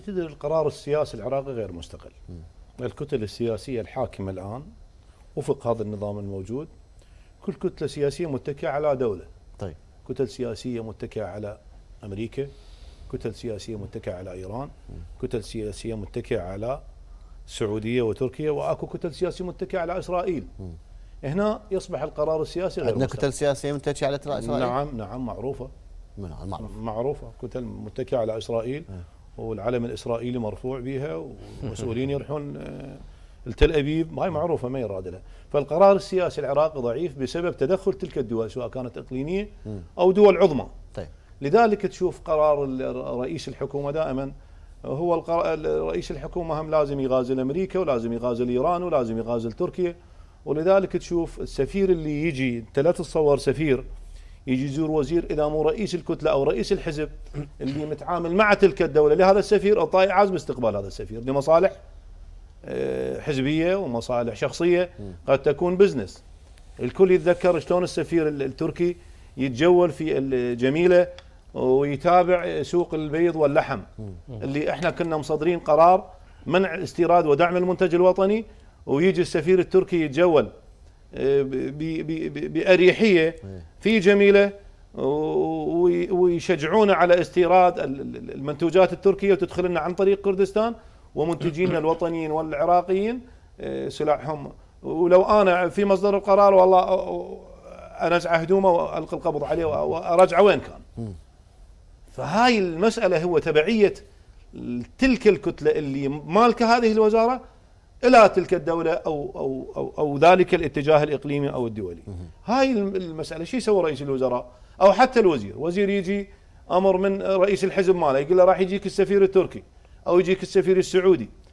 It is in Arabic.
تدري القرار السياسي العراقي غير مستقل الكتل السياسية الحاكمة الآن وفق هذا النظام الموجود كل كتلة سياسية متكئة على دولة طيب كتل سياسية متكئة على أمريكا كتل سياسية متكئة على إيران كتل سياسية متكئة على السعودية وتركيا وأكو كتل سياسية متكئة على إسرائيل هنا يصبح القرار السياسي غير عندنا كتل سياسية متكئة على إسرائيل نعم نعم معروفة معروفة كتل متكئة على إسرائيل والعلم الاسرائيلي مرفوع بها ومسؤولين يروحون آه، لتل ابيب ما هي نعم. معروفه ما يراد لها فالقرار السياسي العراقي ضعيف بسبب تدخل تلك الدول سواء كانت اقليميه او دول عظمى طيب. لذلك تشوف قرار رئيس الحكومه دائما هو رئيس الحكومه هم لازم يغازل امريكا ولازم يغازل ايران ولازم يغازل تركيا ولذلك تشوف السفير اللي يجي انت لا تتصور سفير يجي يزور وزير إذا مو رئيس الكتلة أو رئيس الحزب اللي متعامل مع تلك الدولة لهذا السفير الطائي عازم استقبال هذا السفير لمصالح آه، حزبية ومصالح شخصية قد تكون بزنس الكل يتذكر شلون السفير التركي يتجول في الجميلة ويتابع سوق البيض واللحم اللي احنا كنا مصدرين قرار منع استيراد ودعم المنتج الوطني ويجي السفير التركي يتجول بأريحية في جميلة ويشجعونا على استيراد المنتوجات التركية وتدخل لنا عن طريق كردستان ومنتجينا الوطنيين والعراقيين آه، سلاحهم ولو أنا في مصدر القرار والله أنزع هدومه وألقي القبض عليه وأرجعه وين كان فهاي المسألة هو تبعية تلك الكتلة اللي مالكة هذه الوزارة الى تلك الدوله او او او, أو ذلك الاتجاه الاقليمي او الدولي. هاي المساله شو يسوي رئيس الوزراء او حتى الوزير، وزير يجي امر من رئيس الحزب ماله يقول له راح يجيك السفير التركي او يجيك السفير السعودي